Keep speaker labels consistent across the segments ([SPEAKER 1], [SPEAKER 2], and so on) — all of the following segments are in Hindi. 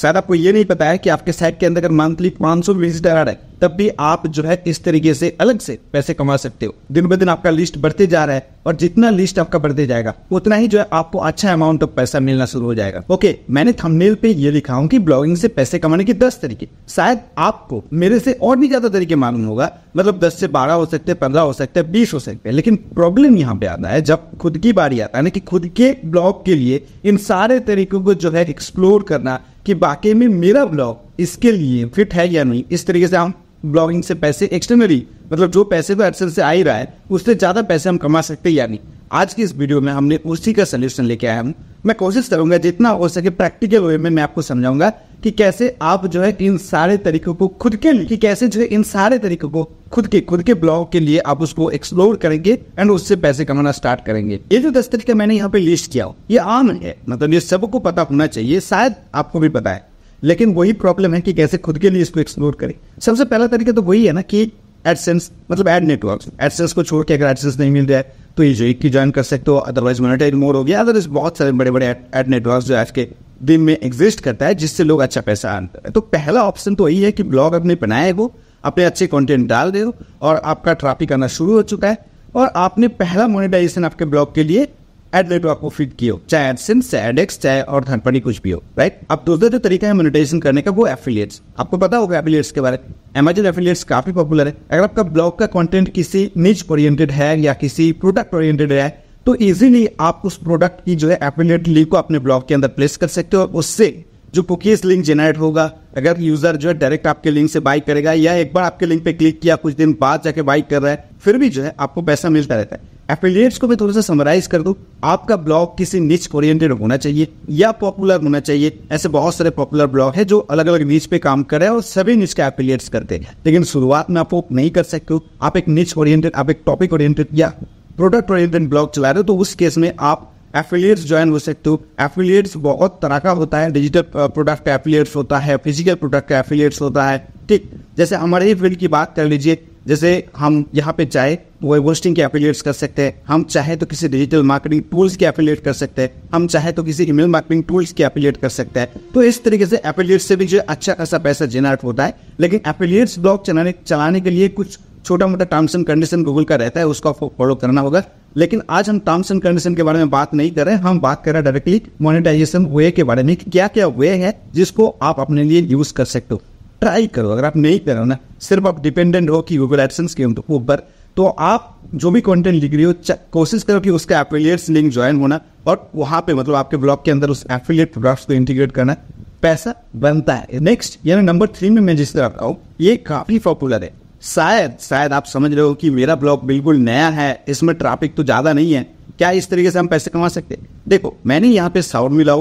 [SPEAKER 1] शायद आपको ये नहीं पता है कि आपके साइट के अंदर अगर मंथली पांच सौ विजिटर आ रहा है तब भी आप जो है इस तरीके से अलग से पैसे कमा सकते हो दिन ब दिन आपका लिस्ट बढ़ते जा रहा है और जितना लिस्ट आपका बढ़ते जाएगा उतना ही जो है आपको अच्छा अमाउंट ऑफ पैसा मिलना शुरू हो जाएगा ओके मैंने थंबनेल पे ये लिखा हूँ कि ब्लॉगिंग से पैसे कमाने के दस तरीके शायद आपको मेरे से और भी ज्यादा तरीके मालूम होगा मतलब दस से बारह हो सकते हैं पंद्रह हो सकते हैं बीस हो सकते हैं लेकिन प्रॉब्लम यहाँ पे आता है जब खुद की बारी आता है ना कि खुद के ब्लॉग के लिए इन सारे तरीकों को जो है एक्सप्लोर करना कि वाकई में मेरा ब्लॉग इसके लिए फिट है या नहीं इस तरीके से हम ब्लॉगिंग से पैसे एक्सटर्नली मतलब जो पैसे को एडसेंस से आ ही रहा है उससे ज़्यादा पैसे हम कमा सकते हैं या नहीं आज की इस वीडियो में हमने उसी का सोल्यूशन लेके आया हूँ मैं कोशिश करूंगा जितना हो सके प्रैक्टिकल वे में मैं आपको समझाऊंगा कि कैसे आप जो है इन सारे तरीकों को खुद के लिए कि कैसे जो है इन सारे तरीकों को खुद के खुद के ब्लॉग के लिए आप उसको एक्सप्लोर करेंगे एंड उससे पैसे कमाना स्टार्ट करेंगे ये जो दस तरीके मैंने यहाँ पे लिस्ट किया हो ये आम है मतलब ये सबको पता होना चाहिए शायद आपको भी पता है लेकिन वही प्रॉब्लम है कि कैसे खुद के लिए इसको एक्सप्लोर करें सबसे पहला तरीका तो वही है ना कि एडसेंस मतलब एड नेटवर्क एडसेंस को छोड़ के अगर एडसेंस नहीं मिल रहा है तो ये जो एक ज्वाइन कर सकते हो अदरवाइज मोनेटाइज मोर हो गया अदरवाइज बहुत सारे बड़े बड़े एड नेटवर्क जो आज के दिन में एग्जिस्ट करता है जिससे लोग अच्छा पैसा आते हैं तो पहला ऑप्शन तो यही है कि ब्लॉग अपने बनाए हो अपने अच्छे कंटेंट डाल दे हो और आपका ट्रैफिक आना शुरू हो चुका है और आपने पहला मोनेटाइजेशन आपके ब्लॉग के लिए एड रेट आपको फिट किया हो चाहे एडसेंस चाहे एडेक्स चाहे और धनपनी कुछ भी हो राइट अब दूसरा तो जो तरीका है मोनेटाइजेशन करने का वो एफिलियट्स आपको पता होगा एफिलियट्स के बारे में एमेजन एफिलियट्स काफी पॉपुलर है अगर आपका ब्लॉग का कॉन्टेंट किसी निज ओरिएंटेड है या किसी प्रोडक्ट ओरिएंटेड है तो इजीली आप उस प्रोडक्ट की जो है एफिलेट लिंक को अपने ब्लॉग के अंदर प्लेस कर सकते हो उससे जो कुकीज लिंक जेनरेट होगा अगर यूजर जो है डायरेक्ट आपके लिंक से बाई करेगा या एक बार आपके लिंक पे क्लिक किया कुछ दिन बाद जाके बाई कर रहा है फिर भी जो है आपको पैसा मिलता रहता है एफिलियट्स को मैं थोड़ा सा समराइज कर दूँ आपका ब्लॉग किसी निच ओरिएंटेड होना चाहिए या पॉपुलर होना चाहिए ऐसे बहुत सारे पॉपुलर ब्लॉग है जो अलग अलग नीच पे काम कर रहे हैं और सभी निच के एफिलियट्स करते हैं लेकिन शुरुआत में आप वो नहीं कर सकते हो आप एक निच ओरिएंटेड आप एक टॉपिक ओरिएंटेड या प्रोडक्ट और ओरिएंटेड ब्लॉग चला रहे हो तो उस केस में आप एफिलियट्स ज्वाइन हो सकते हो एफिलियट्स बहुत तरह का होता है डिजिटल प्रोडक्ट एफिलियट्स होता है फिजिकल प्रोडक्ट का एफिलियट्स होता है ठीक जैसे हमारे ही फील्ड की बात कर लीजिए जैसे हम यहाँ पे चाहे वो होस्टिंग के एफिलियट्स कर सकते हैं हम चाहे तो किसी डिजिटल मार्केटिंग टूल्स के एफिलियट कर सकते हैं हम चाहे तो किसी ईमेल मार्केटिंग टूल्स के एफिलियट कर सकते हैं तो इस तरीके से एफिलियट्स से भी जो अच्छा खासा पैसा जेनरेट होता है लेकिन एफिलियट्स ब्लॉग चलाने चलाने के लिए कुछ छोटा मोटा टर्म्स एंड कंडीशन गूगल का रहता है उसको आपको फॉलो करना होगा लेकिन आज हम टर्म्स एंड कंडीशन के बारे में बात नहीं कर रहे हम बात कर रहे हैं डायरेक्टली मोनिटाइजेशन वे के बारे में क्या क्या वे है जिसको आप अपने लिए यूज कर सकते हो ट्राई करो अगर आप नहीं कर रहे हो ना सिर्फ आप डिपेंडेंट हो कि गूगल एडसेंस के ऊपर तो, तो आप जो भी कंटेंट लिख रही हो कोशिश करो कि उसका एफिलियट्स लिंक ज्वाइन होना और वहां पे मतलब आपके ब्लॉग के अंदर उस एफिलियट प्रोडक्ट्स को इंटीग्रेट करना पैसा बनता है नेक्स्ट यानी नंबर थ्री में मैं जिस तरह आता हूँ ये काफ़ी पॉपुलर है शायद शायद आप समझ रहे हो कि मेरा ब्लॉग बिल्कुल नया है इसमें ट्रैफिक तो ज़्यादा नहीं है क्या इस तरीके से हम पैसे कमा सकते देखो मैंने यहाँ पे साउंड मिला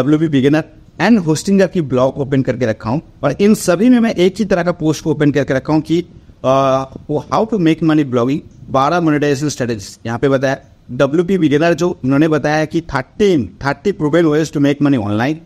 [SPEAKER 1] W B beginner and hosting की ब्लॉग ओपन करके रखा हूँ और इन सभी में मैं एक ही तरह का पोस्ट को ओपन करके रखा हूँ कि how to make money blogging बारह मोनिटाइजेशन स्ट्रेटेजी यहाँ पे बताया डब्ल्यू पी बिगिनर जो उन्होंने बताया कि thirteen thirty proven ways to make money online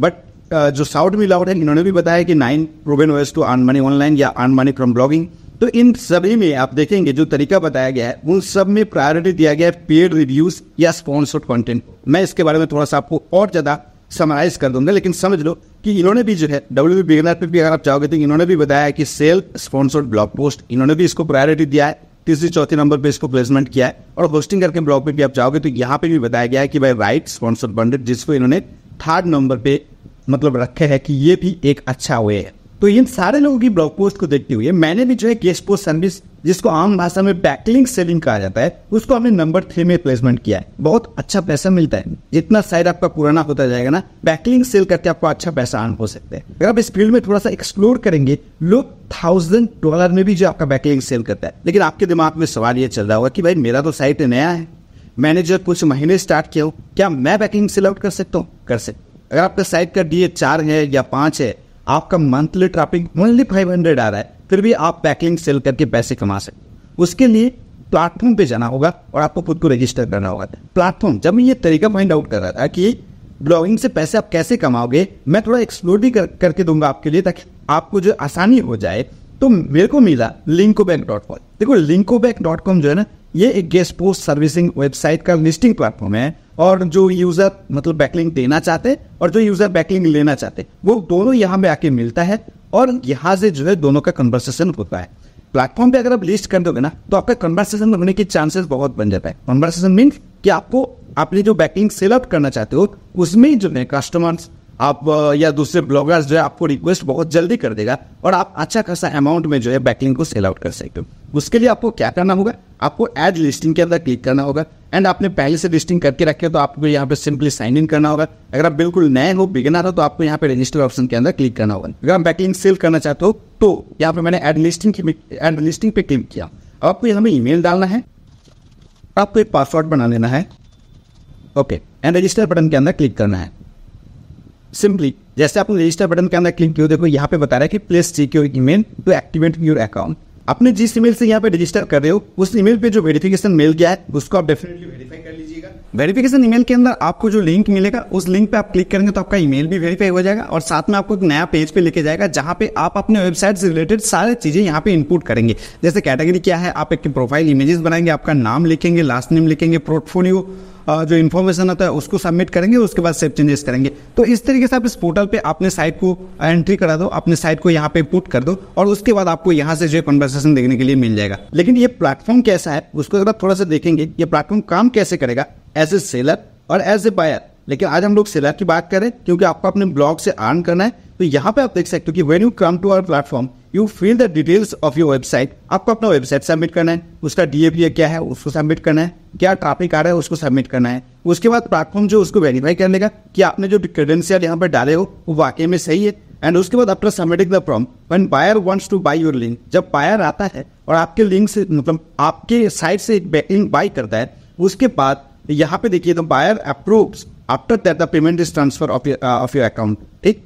[SPEAKER 1] but जो साउथ में लाउड है इन्होंने भी बताया कि nine proven ways to earn money online या आन मनी फ्रॉम ब्लॉगिंग तो इन सभी में आप देखेंगे जो तरीका बताया गया है उन सब में प्रायोरिटी दिया गया है पेड रिव्यूज या स्पॉन्सर्ड कंटेंट मैं इसके बारे में थोड़ा सा आपको और ज़्यादा समराइज कर दूंगा लेकिन समझ लो कि इन्होंने भी जो है डब्ल्यू बी बिगनर पर भी अगर आप चाहोगे तो इन्होंने भी बताया कि सेल्फ स्पॉन्सर्ड ब्लॉग पोस्ट इन्होंने भी इसको प्रायोरिटी दिया है तीसरी चौथे नंबर पे इसको प्लेसमेंट किया है और होस्टिंग करके ब्लॉग पे भी आप चाहोगे तो यहाँ पे भी बताया गया है कि भाई राइट स्पॉन्सर्ड बंडेड जिसको इन्होंने थर्ड नंबर पे मतलब रखे है कि ये भी एक अच्छा वे है तो इन सारे लोगों की ब्लॉग पोस्ट को देखते हुए मैंने भी जो है गेस्ट पोस्ट सर्विस जिसको आम भाषा में बैकलिंग सेलिंग कहा जाता है उसको हमने नंबर थ्री में प्लेसमेंट किया है बहुत अच्छा पैसा मिलता है जितना साइड आपका पुराना होता जाएगा ना बैकलिंग सेल करके आपको अच्छा पैसा अर्न हो सकता है अगर आप इस फील्ड में थोड़ा सा एक्सप्लोर करेंगे लोग थाउजेंड डॉलर में भी जो आपका बैकलिंग सेल करता है लेकिन आपके दिमाग में सवाल यह चल रहा होगा कि भाई मेरा तो साइट नया है मैंने जो कुछ महीने स्टार्ट किया हो क्या मैं बैकलिंग सेल आउट कर सकता हूँ कर सकता अगर आपका साइट का डी चार है या पांच है आपका monthly traffic only five hundred आ रहा है फिर भी आप पैकिंग सेल करके पैसे कमा सकते उसके लिए प्लेटफॉर्म पे जाना होगा और आपको खुद को रजिस्टर करना होगा प्लेटफॉर्म जब मैं ये तरीका फाइंड आउट कर रहा था कि ब्लॉगिंग से पैसे आप कैसे कमाओगे मैं थोड़ा एक्सप्लोर भी कर, करके दूंगा आपके लिए ताकि आपको जो आसानी हो जाए तो मेरे को मिला लिंको बैंक डॉट कॉम देखो लिंको बैंक डॉट कॉम जो है ना ये एक गेस्ट पोस्ट सर्विसिंग वेबसाइट का लिस्टिंग प्लेटफॉर्म है और जो यूजर मतलब बैकलिंग देना चाहते और जो यूजर बैकलिंग लेना चाहते वो दोनों यहाँ पे आके मिलता है और यहाँ से जो है दोनों का कन्वर्सेशन होता है प्लेटफॉर्म पे अगर आप लिस्ट कर दोगे ना तो आपका कन्वर्सेशन होने के चांसेस बहुत बन जाता है कन्वर्सेशन मीन कि आपको आपने जो बैकलिंग सेलेक्ट करना चाहते हो उसमें जो है कस्टमर्स आप या दूसरे ब्लॉगर्स जो है आपको रिक्वेस्ट बहुत जल्दी कर देगा और आप अच्छा खासा अमाउंट में जो है बैकलिंग को सेल आउट कर सकते हो उसके लिए आपको क्या करना होगा आपको एड लिस्टिंग के अंदर क्लिक करना होगा एंड आपने पहले से लिस्टिंग करके रखे तो आपको यहाँ पे सिंपली साइन इन करना होगा अगर आप बिल्कुल नए हो बिगनर हो तो आपको यहाँ पे रजिस्टर ऑप्शन के अंदर क्लिक करना होगा अगर आप बैकलिंग सेल करना चाहते हो तो यहाँ पे मैंने एड लिस्टिंग एड लिस्टिंग पे क्लिक किया अब आपको यहाँ पे मेल डालना है आपको एक पासवर्ड बना लेना है ओके एंड रजिस्टर बटन के अंदर क्लिक करना है सिंपली जैसे आपने रजिस्टर बटन के अंदर क्लिक किया देखो यहाँ पे बता रहा है कि please secure email to activate your account आपने जिस ईमेल से यहाँ पे रजिस्टर कर रहे हो उस ईमेल पे जो वेरिफिकेशन मेल गया है उसको आप डेफिनेटली वेरीफाई कर लीजिएगा वेरिफिकेशन ईमेल के अंदर आपको जो लिंक मिलेगा उस लिंक पे आप क्लिक करेंगे तो आपका ईमेल भी वेरीफाई हो जाएगा और साथ में आपको एक नया पेज पे लेके जाएगा जहाँ पे आप अपने वेबसाइट से रिलेटेड सारी चीज़ें यहाँ पे इनपुट करेंगे जैसे कैटेगरी क्या है आप एक प्रोफाइल इमेजेस बनाएंगे आपका नाम लिखेंगे लास्ट नेम लिखेंगे पोर्टफोलियो जो इन्फॉर्मेशन आता है उसको सबमिट करेंगे उसके बाद सेफ चेंजेस करेंगे तो इस तरीके से आप इस पोर्टल पर अपने साइट को एंट्री करा दो अपने साइट को यहाँ पे पुट कर दो और उसके बाद आपको यहाँ से जो कन्वर्सेशन देखने के लिए मिल जाएगा लेकिन ये प्लेटफॉर्म कैसा है उसको अगर आप थोड़ा सा देखेंगे ये प्लेटफॉर्म काम कैसे करेगा एज ए सेलर और एज ए बायर लेकिन आज हम लोग सेलर की बात करें क्योंकि आपको अपने ब्लॉग से अर्न करना है तो यहाँ पे आप देख सकते हो कि when you come to our platform you fill the details of your website आपको अपना वेबसाइट सबमिट करना है उसका डीएपीए क्या है उसको सबमिट करना है क्या ट्रैफिक आ रहा है उसको सबमिट करना है उसके बाद प्लेटफॉर्म जो उसको वेरीफाई कर लेगा कि आपने जो क्रेडेंशियल यहाँ पर डाले हो वो वाकई में सही है एंड उसके बाद after submitting the form one buyer wants to buy your link जब बायर आता है और आपके लिंक से मतलब आपके साइट से लिंक बाई करता है उसके बाद यहाँ पे देखिए तो buyer approves after that the payment is transfer of of your account ठीक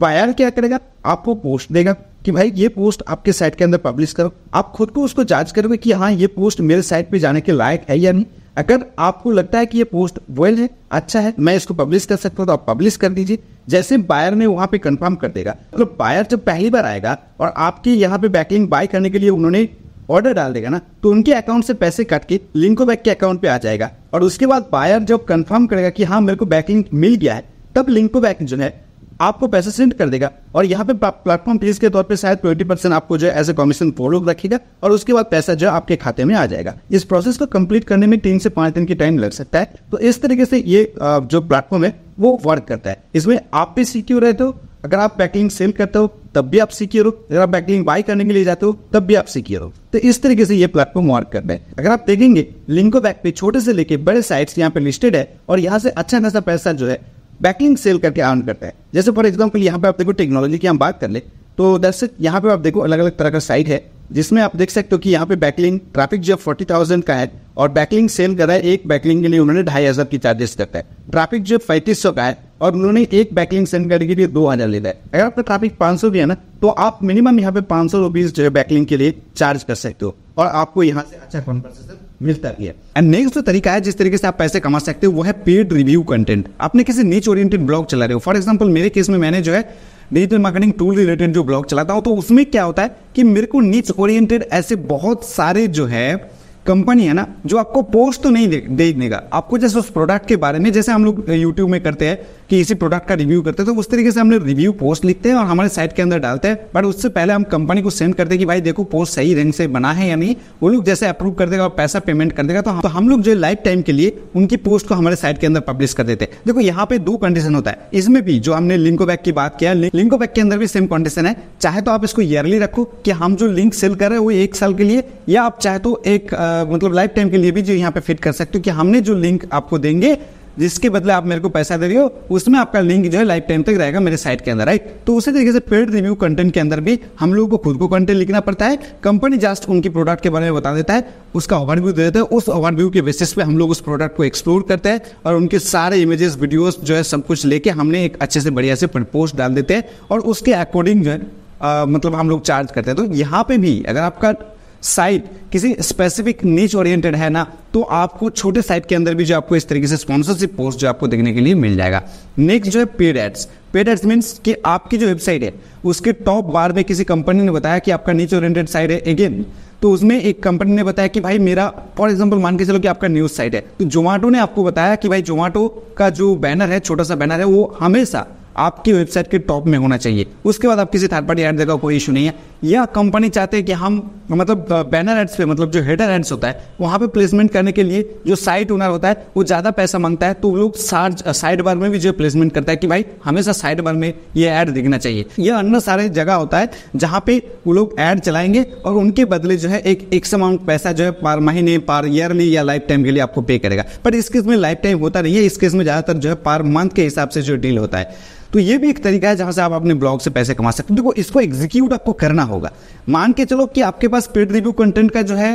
[SPEAKER 1] बायर क्या करेगा आपको पोस्ट देगा कि भाई ये पोस्ट आपके साइट के अंदर पब्लिश करो आप खुद को उसको जांच करोगे कि हाँ ये पोस्ट मेरे साइट पे जाने के लायक है या नहीं अगर आपको लगता है कि ये पोस्ट वेल है अच्छा है मैं इसको पब्लिश कर सकता हूँ तो आप पब्लिश कर दीजिए जैसे बायर ने वहां पे कंफर्म कर देगा मतलब तो बायर जब पहली बार आएगा और आपके यहाँ पे बैकलिंग बाय करने के लिए उन्होंने ऑर्डर डाल देगा ना तो उनके अकाउंट से पैसे कट के लिंको बैक के अकाउंट पे आ जाएगा और उसके बाद बायर जब कंफर्म करेगा कि हाँ मेरे को बैकिंग मिल गया है तब लिंको बैक जो है आपको पैसा सेंड कर देगा और यहाँ पे प्लेटफॉर्म फीस के तौर पे शायद ट्वेंटी परसेंट आपको जो है एज ए कमीशन फॉलो रखेगा और उसके बाद पैसा जो है आपके खाते में आ जाएगा इस प्रोसेस को कंप्लीट करने में तीन से पांच दिन की टाइम लग सकता है तो इस तरीके से ये जो प्लेटफॉर्म है वो वर्क करता है इसमें आप भी सिक्योर रहते हो अगर आप बैकलिंग सेल करते हो तब भी आप सिक्योर हो अगर आप बैकलिंग बाय करने के लिए जाते हो तब भी आप सिक्योर हो तो इस तरीके से ये प्लेटफॉर्म वर्क कर रहे हैं अगर आप देखेंगे लिंको बैक पे छोटे से लेके बड़े साइट्स यहाँ पे लिस्टेड है और यहाँ से अच्छा खासा पैसा जो है बैकलिंग सेल करके अर्न करता है जैसे फॉर एग्जाम्पल यहाँ पे आप देखो टेक्नोलॉजी की हम बात कर ले तो दरअसल यहाँ पे आप देखो अलग अलग तरह का साइट है जिसमें आप देख सकते हो कि यहाँ पे बैकलिंग ट्रैफिक जो फोर्टी थाउजेंड का है और बैकलिंग सेल कर रहा है एक बैकलिंग के लिए उन्होंने ढाई हज़ार की चार्जेस करता है ट्रैफिक जो पैंतीस सौ का है और उन्होंने एक बैकलिंग सेंड करने के लिए दो हज़ार ले लिया अगर आपका ट्रैफिक पांच सौ भी है ना तो आप मिनिमम यहाँ पे पांच सौ रुपीज़ जो है बैकलिंग के लिए चार्ज कर सकते हो और आपको यहाँ से अच्छा कॉन्वर्सेशन मिलता भी है एंड नेक्स्ट जो तरीका है जिस तरीके से आप पैसे कमा सकते हो वो है पेड रिव्यू कंटेंट आपने किसी नीच ओरिएंटेड ब्लॉग चला रहे हो फॉर एग्जाम्पल मेरे केस में मैंने जो है डिजिटल मार्केटिंग टूल रिलेटेड जो ब्लॉग चलाता हूँ तो उसमें क्या होता है कि मेरे को नीच ओरिएंटेड ऐसे बहुत सारे जो है कंपनी है ना जो आपको पोस्ट तो नहीं देखने का आपको जैसे उस प्रोडक्ट के बारे में जैसे हम लोग यूट्यूब में करते हैं कि इसी प्रोडक्ट का रिव्यू करते हैं तो उस तरीके से हमने रिव्यू पोस्ट लिखते हैं और हमारे साइट के अंदर डालते हैं बट उससे पहले हम कंपनी को सेंड करते हैं कि भाई देखो पोस्ट सही रंग से बना है या नहीं वो लोग जैसे अप्रूव कर देगा और पैसा पेमेंट कर देगा तो हम, तो हम लोग जो लाइफ टाइम के लिए उनकी पोस्ट को हमारे साइट के अंदर पब्लिश कर देते हैं देखो यहाँ पे दो कंडीशन होता है इसमें भी जो हमने लिंको बैक की बात किया लिंको बैक के अंदर भी सेम कंडीशन है चाहे तो आप इसको ईयरली रखो कि हम जो लिंक सेल कर रहे हैं वो एक साल के लिए या आप चाहे तो एक मतलब लाइफ टाइम के लिए भी जो यहाँ पे फिट कर सकते हो कि हमने जो लिंक आपको देंगे जिसके बदले आप मेरे को पैसा दे रहे हो उसमें आपका लिंक जो है लाइफ टाइम तक रहेगा मेरे साइट के अंदर राइट तो उसी तरीके से पेड रिव्यू कंटेंट के अंदर भी हम लोगों को खुद को कंटेंट लिखना पड़ता है कंपनी जस्ट उनकी प्रोडक्ट के बारे में बता देता है उसका ओवरव्यू दे देता है उस ओवरव्यू के बेसिस पे हम लोग उस प्रोडक्ट को एक्सप्लोर करते हैं और उनके सारे इमेजेस वीडियोज जो है सब कुछ लेके हमने एक अच्छे से बढ़िया से पोस्ट डाल देते हैं और उसके अकॉर्डिंग जो है मतलब हम लोग चार्ज करते हैं तो यहाँ पे भी अगर आपका साइट किसी स्पेसिफिक नीच ओरिएंटेड है ना तो आपको छोटे साइट के अंदर भी जो आपको इस तरीके से स्पॉन्सरशिप पोस्ट जो आपको देखने के लिए मिल जाएगा नेक्स्ट जो है paid ads paid ads means कि आपकी जो वेबसाइट है उसके टॉप बार में किसी कंपनी ने बताया कि आपका नीच ओरिएंटेड साइट है अगेन तो उसमें एक कंपनी ने बताया कि भाई मेरा फॉर एग्जाम्पल मान के चलो कि आपका न्यूज़ साइट है तो जोमाटो ने आपको बताया कि भाई जोमाटो का जो बैनर है छोटा सा बैनर है वो हमेशा आपकी वेबसाइट के टॉप में होना चाहिए उसके बाद आप किसी थर्ड पार्टी ऐड देगा कोई इशू नहीं है यह कंपनी चाहते हैं कि हम मतलब बैनर एड्स पे मतलब जो हेडर एड्स होता है वहाँ पे प्लेसमेंट करने के लिए जो साइट ओनर होता है वो ज़्यादा पैसा मांगता है तो लोग सार्ज साइड बार में भी जो प्लेसमेंट करता है कि भाई हमेशा साइड बार में ये ऐड दिखना चाहिए यह अन्य सारे जगह होता है जहाँ पे वो लोग ऐड चलाएंगे और उनके बदले जो है एक एक्स अमाउंट पैसा जो है पर महीने पर ईयरली या लाइफ टाइम के लिए आपको पे करेगा पर इस केस में लाइफ टाइम होता नहीं है इस केस में ज़्यादातर जो है पर मंथ के हिसाब से जो डील होता है तो ये भी एक तरीका है जहाँ से आप अपने ब्लॉग से पैसे कमा सकते हो देखो इसको एग्जीक्यूट आपको करना होगा होगा मान के चलो कि आपके पास पेड रिव्यू कंटेंट का जो है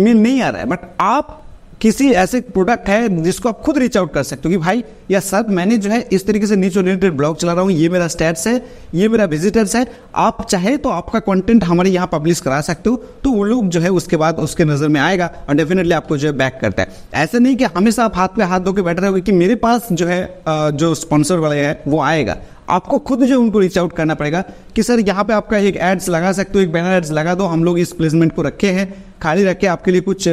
[SPEAKER 1] ईमेल नहीं आ रहा है बट आप किसी ऐसे प्रोडक्ट है जिसको आप खुद रीच आउट कर सकते हो कि भाई या सर मैंने जो है इस तरीके से नीच ओरिएंटेड ब्लॉग चला रहा हूँ ये मेरा स्टेट्स है ये मेरा विजिटर्स है आप चाहे तो आपका कंटेंट हमारे यहाँ पब्लिश करा सकते हो तो वो लोग जो है उसके बाद उसके नज़र में आएगा और डेफिनेटली आपको जो है बैक करता है ऐसा नहीं कि हमेशा आप हाथ पे हाथ धो के बैठ रहे हो कि मेरे पास जो है जो स्पॉन्सर वाले हैं वो आएगा आपको खुद जो उनको रीच आउट करना पड़ेगा कि सर यहाँ पे आपका एक एड्स लगा सकते हो एक बैनर एड्स लगा दो हम लोग इस प्लेसमेंट को रखे हैं खाली रख के आपके लिए कुछ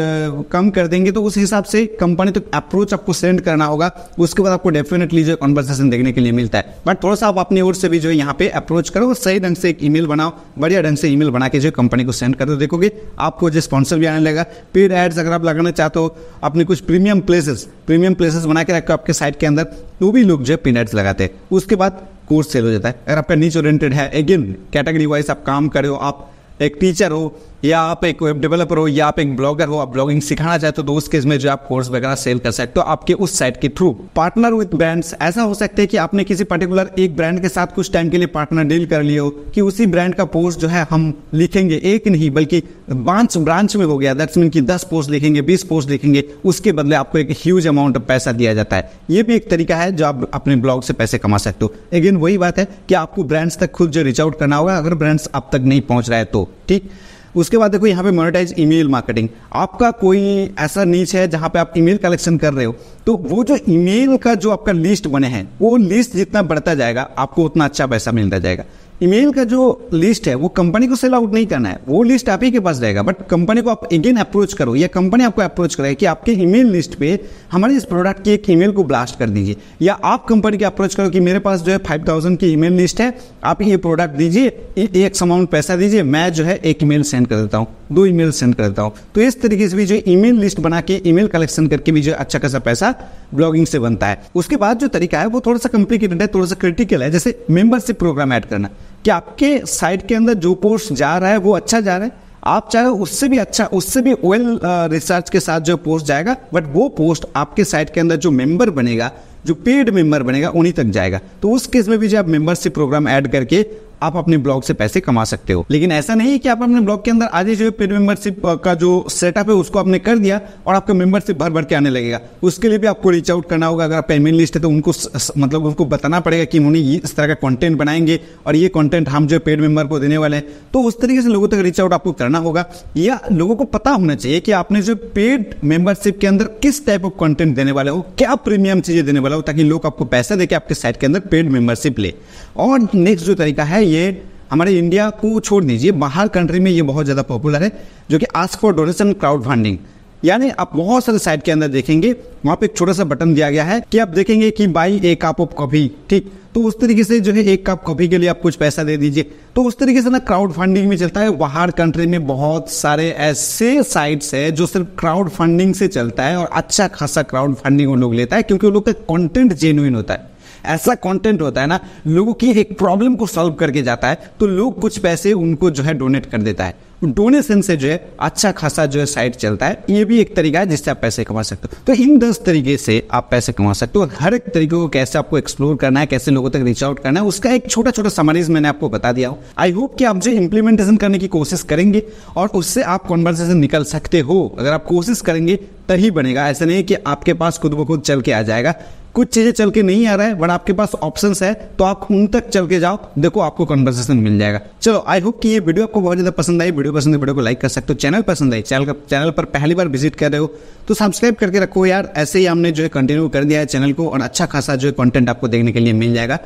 [SPEAKER 1] कम कर देंगे तो उस हिसाब से कंपनी तो अप्रोच आपको सेंड करना होगा उसके बाद आपको डेफिनेटली जो कॉन्वर्सेशन देखने के लिए मिलता है बट थोड़ा सा आप अपनी ओर से भी जो है यहाँ पे अप्रोच करो सही ढंग से एक ई बनाओ बढ़िया ढंग से मेल बना के जो कंपनी को सेंड कर दो देखोगे आपको जो स्पॉन्सर भी आने लगेगा पेड एड्स अगर आप लगाना चाहते हो अपने कुछ प्रीमियम प्लेसेस प्रीमियम प्लेसेस बना के रखो आपके साइट के अंदर तो भी लोग जो है पेड एड्स लगाते हैं उसके बाद कोर्स सेल हो जाता है अगर आपका नीच ओरिएंटेड है अगेन कैटेगरी वाइज आप काम कर रहे हो आप एक टीचर हो या आप एक वेब डेवलपर हो या आप एक ब्लॉगर हो आप ब्लॉगिंग सिखाना चाहते हो तो उस केस में जो आप कोर्स वगैरह सेल कर सकते हो तो आपके उस साइट के थ्रू पार्टनर विद ब्रांड्स ऐसा हो सकता है कि आपने किसी पर्टिकुलर एक ब्रांड के साथ कुछ टाइम के लिए पार्टनर डील कर लिए हो कि उसी ब्रांड का पोस्ट जो है हम लिखेंगे एक नहीं बल्कि पांच ब्रांच में हो गया दैट्स मीन की दस पोस्ट लिखेंगे बीस पोस्ट लिखेंगे उसके बदले आपको एक ह्यूज अमाउंट ऑफ पैसा दिया जाता है ये भी एक तरीका है जो आप अपने ब्लॉग से पैसे कमा सकते हो अगेन वही बात है कि आपको ब्रांड्स तक खुद जो रीच आउट करना होगा अगर ब्रांड्स आप तक नहीं पहुंच रहा है तो ठीक उसके बाद देखो यहाँ पे मोनेटाइज ईमेल मार्केटिंग आपका कोई ऐसा नीच है जहाँ पे आप ईमेल कलेक्शन कर रहे हो तो वो जो ईमेल का जो आपका लिस्ट बने हैं वो लिस्ट जितना बढ़ता जाएगा आपको उतना अच्छा पैसा मिलता जाएगा ईमेल का जो लिस्ट है वो कंपनी को सेल आउट नहीं करना है वो लिस्ट आप ही के पास रहेगा बट कंपनी को आप अगेन अप्रोच करो या कंपनी आपको अप्रोच करे कि आपके ईमेल लिस्ट पे हमारे इस प्रोडक्ट की एक ईमेल को ब्लास्ट कर दीजिए या आप कंपनी के अप्रोच करो कि मेरे पास जो है फाइव थाउजेंड की ईमेल लिस्ट है आप ये प्रोडक्ट दीजिए एक अमाउंट पैसा दीजिए मैं जो है एक ईमेल सेंड कर देता हूँ दो ईमेल सेंड कर देता हूँ तो इस तरीके से भी जो ईमेल लिस्ट बना के ईमेल कलेक्शन करके भी जो अच्छा खासा पैसा ब्लॉगिंग से बनता है उसके बाद जो तरीका है वो थोड़ा सा कॉम्प्लिकेटेड है थोड़ा सा क्रिटिकल है जैसे मेंबरशिप प्रोग्राम ऐड करना कि आपके साइट के अंदर जो पोस्ट जा रहा है वो अच्छा जा रहा है आप चाहे उससे भी अच्छा उससे भी वेल रिसर्च के साथ जो पोस्ट जाएगा बट वो पोस्ट आपके साइट के अंदर जो मेंबर बनेगा जो पेड मेंबर बनेगा उन्हीं तक जाएगा तो उस केस में भी जो आप मेंबरशिप प्रोग्राम ऐड करके आप अपने ब्लॉग से पैसे कमा सकते हो लेकिन ऐसा नहीं कि आप अपने ब्लॉग के अंदर आज जो पेड मेंबरशिप का जो सेटअप है उसको आपने कर दिया और आपका मेंबरशिप भर भर के आने लगेगा उसके लिए भी आपको रीच आउट करना होगा अगर पेमेंट लिस्ट है तो उनको मतलब उनको बताना पड़ेगा कि उन्हें इस तरह का कॉन्टेंट बनाएंगे और ये कॉन्टेंट हम जो पेड मेंबर को देने वाले हैं तो उस तरीके से लोगों तक रीच आउट आपको करना होगा या लोगों को पता होना चाहिए कि आपने जो पेड मेंबरशिप के अंदर किस टाइप ऑफ कॉन्टेंट देने वाले हो क्या प्रीमियम चीजें देने वाले वाला ताकि लोग आपको पैसा देके आपके साइट के अंदर पेड मेंबरशिप ले और नेक्स्ट जो तरीका है ये हमारे इंडिया को छोड़ दीजिए बाहर कंट्री में ये बहुत ज़्यादा पॉपुलर है जो कि ask for donation crowdfunding यानी आप बहुत सारे साइट के अंदर देखेंगे वहां पे एक छोटा सा बटन दिया गया है कि आप देखेंगे कि बाई एक कप ऑफ कॉफी ठीक तो उस तरीके से जो है एक कप कॉफी के लिए आप कुछ पैसा दे दीजिए तो उस तरीके से ना क्राउड फंडिंग में चलता है बाहर कंट्री में बहुत सारे ऐसे साइट्स है जो सिर्फ क्राउड फंडिंग से चलता है और अच्छा खासा क्राउड फंडिंग उन लोग लेता है क्योंकि उन लोग का कॉन्टेंट जेन्युन होता है ऐसा कंटेंट होता है ना लोगों की एक प्रॉब्लम को सॉल्व करके जाता है तो लोग कुछ पैसे उनको जो है डोनेट कर देता है डोनेशन से जो है अच्छा खासा जो है साइट चलता है ये भी एक तरीका है जिससे आप पैसे कमा सकते हो तो इन दस तरीके से आप पैसे कमा सकते हो हर एक तरीके को कैसे आपको एक्सप्लोर करना है कैसे लोगों तक रीच आउट करना है उसका एक छोटा छोटा समरीज मैंने आपको बता दिया हो आई होप कि आप जो इम्प्लीमेंटेशन करने की कोशिश करेंगे और उससे आप कॉन्वर्सेशन निकल सकते हो अगर आप कोशिश करेंगे तभी बनेगा ऐसा नहीं कि आपके पास खुद ब खुद चल के आ जाएगा कुछ चीज़ें चल के नहीं आ रहा है बट आपके पास ऑप्शन है तो आप उन तक चल के जाओ देखो आपको कन्वर्सेशन मिल जाएगा चलो आई होप कि ये वीडियो आपको बहुत ज़्यादा पसंद आई वीडियो पसंद वीडियो को लाइक कर सकते हो चैनल पसंद आई चैनल चैनल पर पहली बार विजिट कर रहे हो तो सब्सक्राइब करके रखो यार ऐसे ही हमने जो है कंटिन्यू कर दिया है चैनल को और अच्छा खासा जो है कॉन्टेंट आपको देखने के लिए मिल जाएगा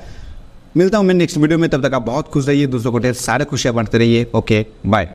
[SPEAKER 1] मिलता हूँ मैं नेक्स्ट वीडियो में तब तक आप बहुत खुश रहिए दूसरों को ढेर सारे खुशियां बांटते रहिए ओके बाय